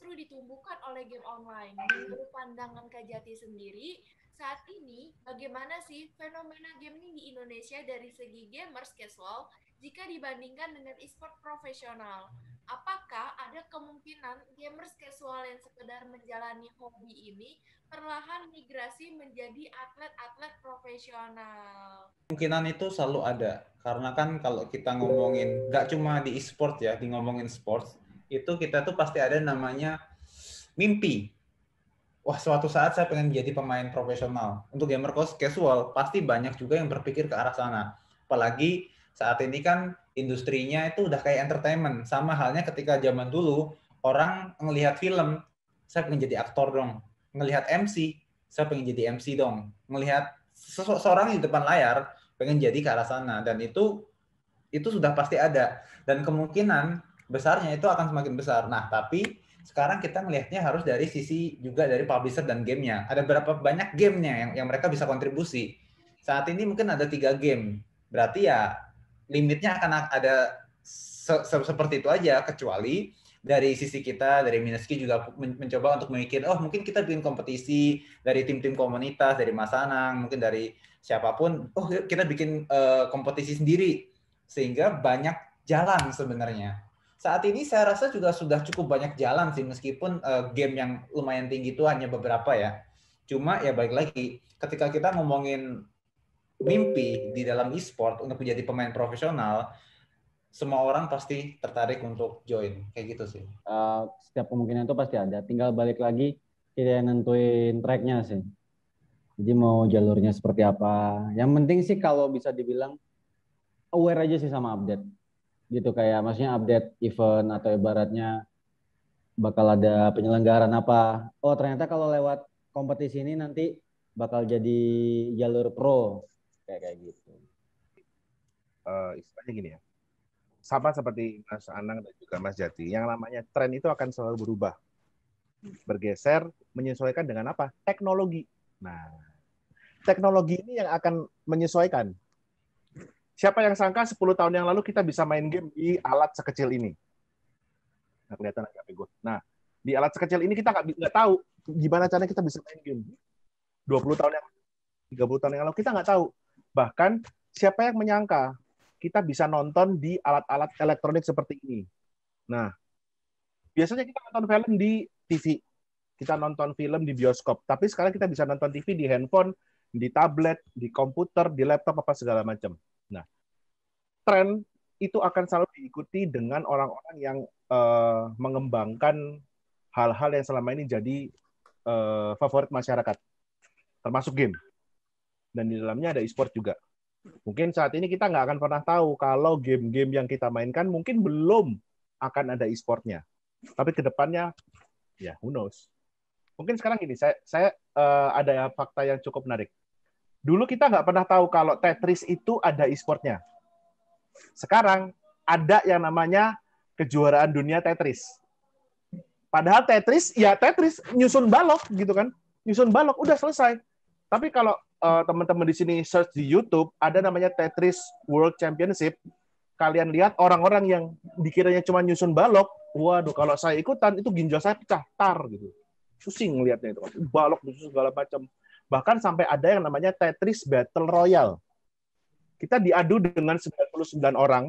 justru ditumbuhkan oleh game online. Menurut pandangan Kajati sendiri, saat ini bagaimana sih fenomena game ini di Indonesia dari segi gamers casual jika dibandingkan dengan e-sport profesional? Apakah ada kemungkinan gamers casual yang sekedar menjalani hobi ini perlahan migrasi menjadi atlet-atlet profesional? Kemungkinan itu selalu ada. Karena kan kalau kita ngomongin, nggak cuma di e-sport ya, di ngomongin sports, itu kita tuh pasti ada namanya mimpi. Wah, suatu saat saya pengen jadi pemain profesional. Untuk gamer casual, pasti banyak juga yang berpikir ke arah sana. Apalagi saat ini kan industrinya itu udah kayak entertainment. Sama halnya ketika zaman dulu, orang ngelihat film, saya pengen jadi aktor dong. Ngelihat MC, saya pengen jadi MC dong. Ngelihat seseorang di depan layar, pengen jadi ke arah sana. Dan itu itu sudah pasti ada. Dan kemungkinan besarnya itu akan semakin besar. Nah, tapi sekarang kita melihatnya harus dari sisi juga dari publisher dan gamenya. Ada berapa banyak gamenya yang, yang mereka bisa kontribusi. Saat ini mungkin ada tiga game. Berarti ya limitnya akan ada se -se seperti itu aja, kecuali dari sisi kita, dari Mineski juga men mencoba untuk memikir, oh mungkin kita bikin kompetisi dari tim-tim komunitas, dari Mas Anang, mungkin dari siapapun, oh kita bikin uh, kompetisi sendiri. Sehingga banyak jalan sebenarnya saat ini saya rasa juga sudah cukup banyak jalan sih meskipun uh, game yang lumayan tinggi itu hanya beberapa ya. Cuma ya baik lagi ketika kita ngomongin mimpi di dalam e-sport untuk menjadi pemain profesional, semua orang pasti tertarik untuk join kayak gitu sih. Uh, setiap kemungkinan itu pasti ada. Tinggal balik lagi kita nentuin tracknya sih. Jadi mau jalurnya seperti apa. Yang penting sih kalau bisa dibilang aware aja sih sama update gitu kayak maksudnya update event atau ibaratnya bakal ada penyelenggaraan apa. Oh, ternyata kalau lewat kompetisi ini nanti bakal jadi jalur pro kayak kayak gitu. Uh, istilahnya gini ya. Sama seperti Mas Anang dan juga Mas Jati, yang namanya tren itu akan selalu berubah. Bergeser menyesuaikan dengan apa? Teknologi. Nah, teknologi ini yang akan menyesuaikan Siapa yang sangka 10 tahun yang lalu kita bisa main game di alat sekecil ini? Nah, kelihatan agak bego. Nah, di alat sekecil ini kita nggak tahu gimana caranya kita bisa main game. 20 tahun yang lalu, 30 tahun yang lalu kita nggak tahu. Bahkan siapa yang menyangka kita bisa nonton di alat-alat elektronik seperti ini. Nah, biasanya kita nonton film di TV. Kita nonton film di bioskop, tapi sekarang kita bisa nonton TV di handphone, di tablet, di komputer, di laptop apa segala macam tren itu akan selalu diikuti dengan orang-orang yang uh, mengembangkan hal-hal yang selama ini jadi uh, favorit masyarakat, termasuk game. Dan di dalamnya ada e-sport juga. Mungkin saat ini kita nggak akan pernah tahu kalau game-game yang kita mainkan mungkin belum akan ada e-sportnya. Tapi ke depannya, ya who knows. Mungkin sekarang ini saya, saya uh, ada fakta yang cukup menarik. Dulu kita nggak pernah tahu kalau Tetris itu ada e-sportnya sekarang ada yang namanya kejuaraan dunia Tetris. Padahal Tetris, ya Tetris nyusun balok gitu kan, nyusun balok udah selesai. Tapi kalau uh, teman-teman di sini search di YouTube, ada namanya Tetris World Championship. Kalian lihat orang-orang yang dikiranya cuma nyusun balok, waduh kalau saya ikutan itu ginjal saya pecah tar gitu. Pusing ngelihatnya itu. Balok segala macam. Bahkan sampai ada yang namanya Tetris Battle Royale. Kita diadu dengan 99 orang,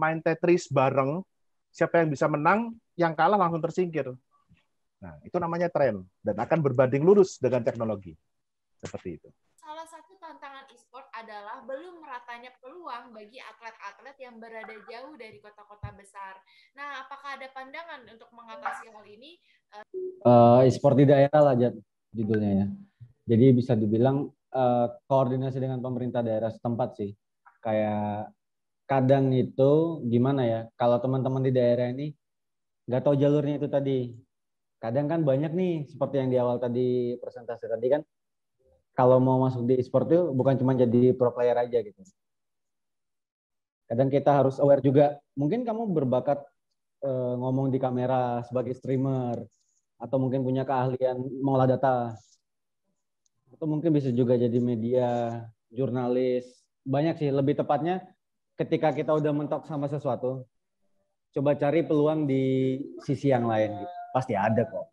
main Tetris bareng, siapa yang bisa menang, yang kalah langsung tersingkir. Nah, itu namanya tren dan akan berbanding lurus dengan teknologi. Seperti itu. Salah satu tantangan e-sport adalah belum meratanya peluang bagi atlet-atlet yang berada jauh dari kota-kota besar. Nah, apakah ada pandangan untuk mengatasi hal ini? Uh, e-sport di daerah lah judulnya ya. Jadi bisa dibilang uh, koordinasi dengan pemerintah daerah setempat sih kayak kadang itu gimana ya kalau teman-teman di daerah ini nggak tahu jalurnya itu tadi kadang kan banyak nih seperti yang di awal tadi presentasi tadi kan kalau mau masuk di e-sport itu bukan cuma jadi pro player aja gitu kadang kita harus aware juga mungkin kamu berbakat e, ngomong di kamera sebagai streamer atau mungkin punya keahlian mengolah data atau mungkin bisa juga jadi media jurnalis banyak sih lebih tepatnya ketika kita udah mentok sama sesuatu coba cari peluang di sisi yang lain gitu. pasti ada kok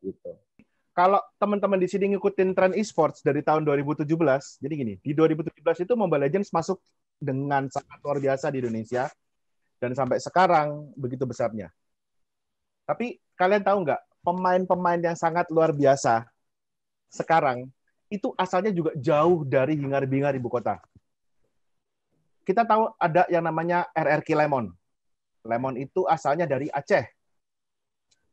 gitu kalau teman-teman di sini ngikutin tren esports dari tahun 2017 jadi gini di 2017 itu Mobile Legends masuk dengan sangat luar biasa di Indonesia dan sampai sekarang begitu besarnya tapi kalian tahu nggak pemain-pemain yang sangat luar biasa sekarang itu asalnya juga jauh dari hingar-bingar ibu kota kita tahu ada yang namanya RRQ Lemon. Lemon itu asalnya dari Aceh.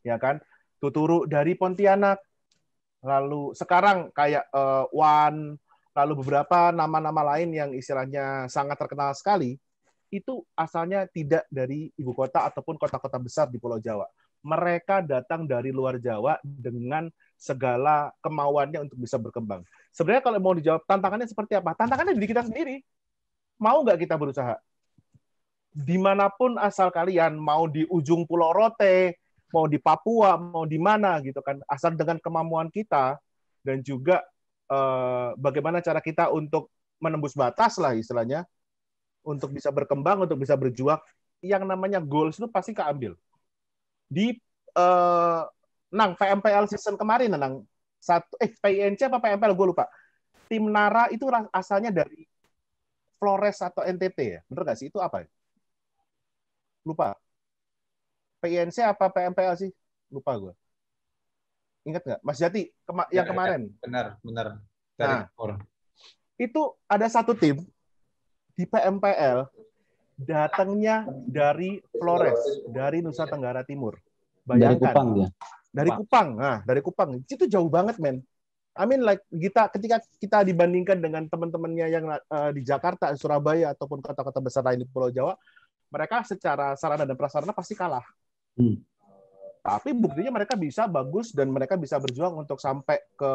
Ya kan? Tuturu dari Pontianak. Lalu sekarang kayak uh, Wan, lalu beberapa nama-nama lain yang istilahnya sangat terkenal sekali, itu asalnya tidak dari ibu kota ataupun kota-kota besar di Pulau Jawa. Mereka datang dari luar Jawa dengan segala kemauannya untuk bisa berkembang. Sebenarnya kalau mau dijawab tantangannya seperti apa? Tantangannya di kita sendiri mau nggak kita berusaha? Dimanapun asal kalian, mau di ujung Pulau Rote, mau di Papua, mau di mana gitu kan, asal dengan kemampuan kita dan juga eh, bagaimana cara kita untuk menembus batas lah istilahnya, untuk bisa berkembang, untuk bisa berjuang, yang namanya goals itu pasti keambil. Di eh, Nang PMPL season kemarin Nang satu eh PNC apa PMPL gue lupa. Tim Nara itu asalnya dari Flores atau NTT ya? Benar nggak sih? Itu apa? ya? Lupa. PINC apa PMPL sih? Lupa gue. Ingat nggak? Mas Jati, kema ya, yang ya, kemarin. Ya. Benar, benar. nah, itu ada satu tim di PMPL datangnya dari Flores, dari Nusa Tenggara Timur. Bayangkan. Dari Kupang ya. Dari Kupang. Nah, dari Kupang. Itu jauh banget, men. I mean like kita ketika kita dibandingkan dengan teman-temannya yang uh, di Jakarta, Surabaya ataupun kota-kota besar lain di Pulau Jawa, mereka secara sarana dan prasarana pasti kalah. Hmm. Tapi buktinya mereka bisa bagus dan mereka bisa berjuang untuk sampai ke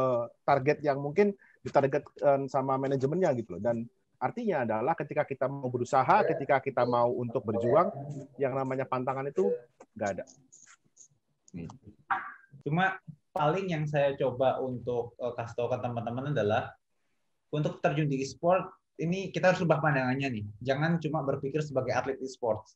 target yang mungkin ditarget sama manajemennya gitu loh. Dan artinya adalah ketika kita mau berusaha, ketika kita mau untuk berjuang, yang namanya pantangan itu nggak ada. Cuma paling yang saya coba untuk uh, kasih tahu ke teman-teman adalah untuk terjun di e-sport ini kita harus ubah pandangannya nih. Jangan cuma berpikir sebagai atlet e-sport.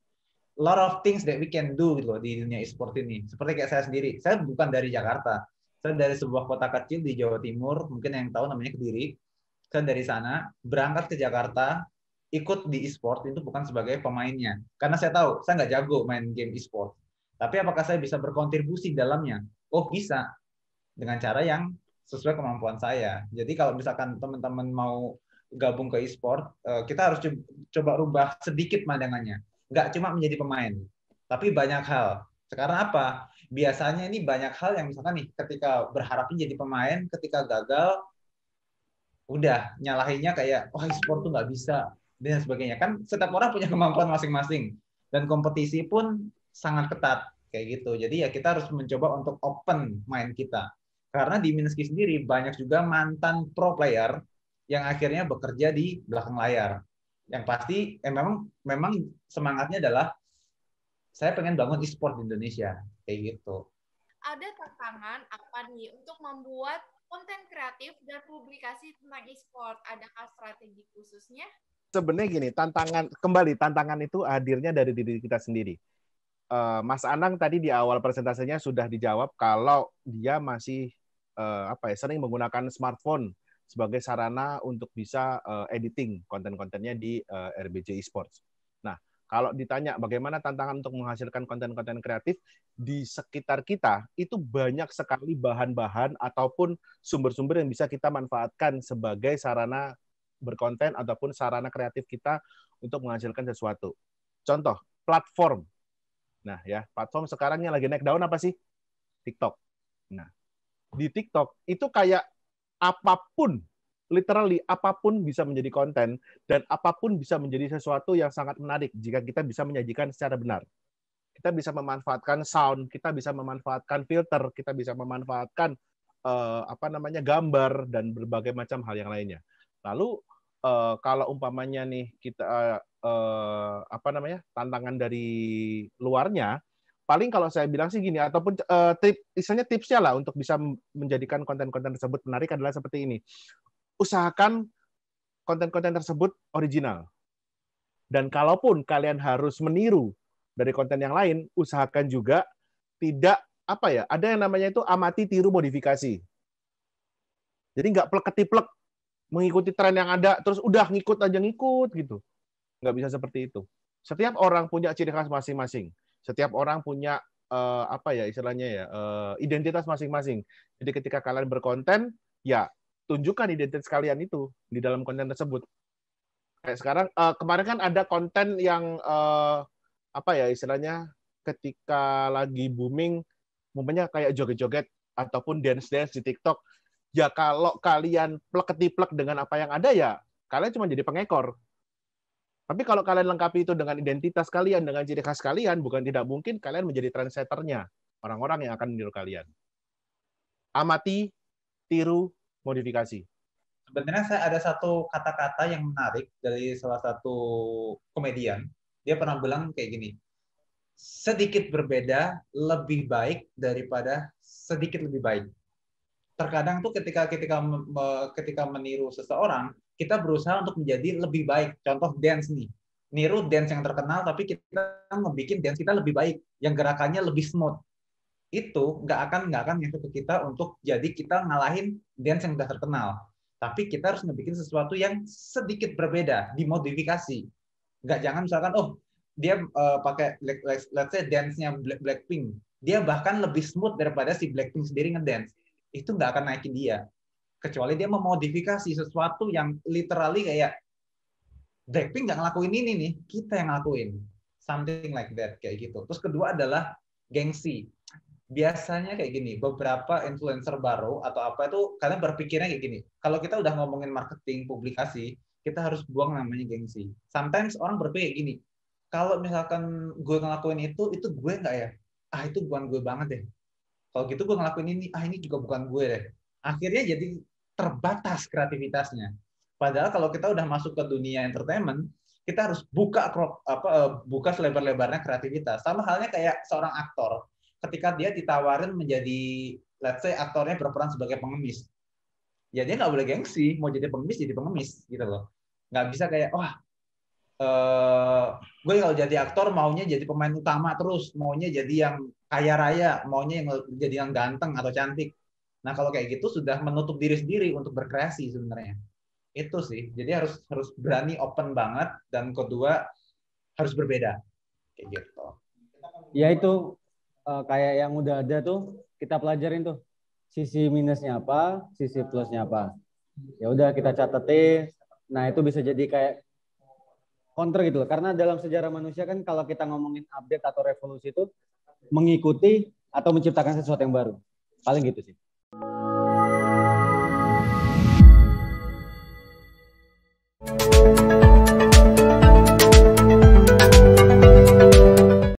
Lot of things that we can do gitu loh di dunia e-sport ini. Seperti kayak saya sendiri, saya bukan dari Jakarta. Saya dari sebuah kota kecil di Jawa Timur, mungkin yang tahu namanya Kediri. Saya dari sana berangkat ke Jakarta, ikut di e-sport itu bukan sebagai pemainnya. Karena saya tahu, saya nggak jago main game e-sport. Tapi apakah saya bisa berkontribusi dalamnya? Oh bisa, dengan cara yang sesuai kemampuan saya. Jadi kalau misalkan teman-teman mau gabung ke e-sport, eh, kita harus coba rubah sedikit pandangannya. Nggak cuma menjadi pemain, tapi banyak hal. Sekarang apa? Biasanya ini banyak hal yang misalkan nih, ketika berharapnya jadi pemain, ketika gagal, udah nyalahinnya kayak, wah oh, e-sport tuh nggak bisa, dan sebagainya. Kan setiap orang punya kemampuan masing-masing. Dan kompetisi pun sangat ketat kayak gitu. Jadi ya kita harus mencoba untuk open mind kita. Karena di Minsky sendiri banyak juga mantan pro player yang akhirnya bekerja di belakang layar. Yang pasti eh, memang memang semangatnya adalah saya pengen bangun e-sport di Indonesia kayak gitu. Ada tantangan apa nih untuk membuat konten kreatif dan publikasi tentang e-sport? Adakah strategi khususnya? Sebenarnya gini, tantangan kembali tantangan itu hadirnya dari diri kita sendiri. Eh, Mas Anang tadi di awal presentasinya sudah dijawab kalau dia masih uh, apa ya sering menggunakan smartphone sebagai sarana untuk bisa uh, editing konten-kontennya di uh, eh, RBJ Esports. Nah, kalau ditanya bagaimana tantangan untuk menghasilkan konten-konten kreatif di sekitar kita, itu banyak sekali bahan-bahan ataupun sumber-sumber yang bisa kita manfaatkan sebagai sarana berkonten ataupun sarana kreatif kita untuk menghasilkan sesuatu. Contoh, platform. Nah, ya, platform sekarang yang lagi naik daun apa sih? TikTok. Nah, di TikTok itu kayak apapun literally apapun bisa menjadi konten dan apapun bisa menjadi sesuatu yang sangat menarik jika kita bisa menyajikan secara benar. Kita bisa memanfaatkan sound, kita bisa memanfaatkan filter, kita bisa memanfaatkan uh, apa namanya gambar dan berbagai macam hal yang lainnya. Lalu uh, kalau umpamanya nih kita uh, apa namanya tantangan dari luarnya paling kalau saya bilang sih gini ataupun uh, tip misalnya tipsnya lah untuk bisa menjadikan konten-konten tersebut menarik adalah seperti ini usahakan konten-konten tersebut original dan kalaupun kalian harus meniru dari konten yang lain usahakan juga tidak apa ya ada yang namanya itu amati tiru modifikasi jadi nggak plek ketiplek mengikuti tren yang ada terus udah ngikut aja ngikut gitu nggak bisa seperti itu setiap orang punya ciri khas masing-masing setiap orang punya uh, apa ya istilahnya ya uh, identitas masing-masing. Jadi ketika kalian berkonten, ya tunjukkan identitas kalian itu di dalam konten tersebut. Kayak sekarang uh, kemarin kan ada konten yang uh, apa ya istilahnya ketika lagi booming, momennya kayak joget-joget ataupun dance-dance di TikTok. Ya kalau kalian plek ketiplek dengan apa yang ada ya kalian cuma jadi pengekor. Tapi kalau kalian lengkapi itu dengan identitas kalian, dengan ciri khas kalian, bukan tidak mungkin kalian menjadi trendsetternya orang-orang yang akan meniru kalian. Amati, tiru, modifikasi. Sebenarnya saya ada satu kata-kata yang menarik dari salah satu komedian. Dia pernah bilang kayak gini, sedikit berbeda lebih baik daripada sedikit lebih baik. Terkadang tuh ketika ketika ketika meniru seseorang, kita berusaha untuk menjadi lebih baik. Contoh dance nih. Niru dance yang terkenal, tapi kita membuat dance kita lebih baik, yang gerakannya lebih smooth. Itu nggak akan nggak akan nyentuh ke kita untuk jadi kita ngalahin dance yang udah terkenal. Tapi kita harus ngebikin sesuatu yang sedikit berbeda, dimodifikasi. Nggak jangan misalkan, oh dia uh, pakai let's say dance-nya Blackpink, dia bahkan lebih smooth daripada si Blackpink sendiri ngedance. Itu nggak akan naikin dia kecuali dia memodifikasi sesuatu yang literally kayak Blackpink nggak ngelakuin ini nih, kita yang ngelakuin. Something like that kayak gitu. Terus kedua adalah gengsi. Biasanya kayak gini, beberapa influencer baru atau apa itu kalian berpikirnya kayak gini. Kalau kita udah ngomongin marketing, publikasi, kita harus buang namanya gengsi. Sometimes orang berpikir gini, kalau misalkan gue ngelakuin itu, itu gue nggak ya? Ah itu bukan gue banget deh. Kalau gitu gue ngelakuin ini, ah ini juga bukan gue deh. Akhirnya jadi terbatas kreativitasnya. Padahal kalau kita udah masuk ke dunia entertainment, kita harus buka apa, eh, buka selebar-lebarnya kreativitas. Sama halnya kayak seorang aktor, ketika dia ditawarin menjadi let's say aktornya berperan sebagai pengemis, ya dia nggak boleh gengsi, mau jadi pengemis jadi pengemis gitu loh. Nggak bisa kayak wah eh, gue kalau jadi aktor maunya jadi pemain utama terus, maunya jadi yang kaya raya, maunya yang jadi yang ganteng atau cantik. Nah kalau kayak gitu sudah menutup diri sendiri untuk berkreasi sebenarnya. Itu sih. Jadi harus harus berani open banget dan kedua harus berbeda. Kayak gitu. Ya itu eh, kayak yang udah ada tuh kita pelajarin tuh sisi minusnya apa, sisi plusnya apa. Ya udah kita catetin. Nah itu bisa jadi kayak kontra gitu loh. Karena dalam sejarah manusia kan kalau kita ngomongin update atau revolusi itu mengikuti atau menciptakan sesuatu yang baru. Paling gitu sih.